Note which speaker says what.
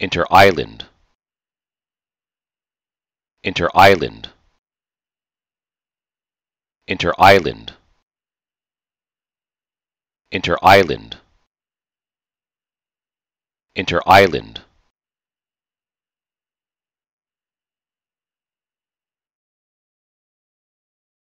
Speaker 1: inter-island inter-island inter-island inter-island inter-island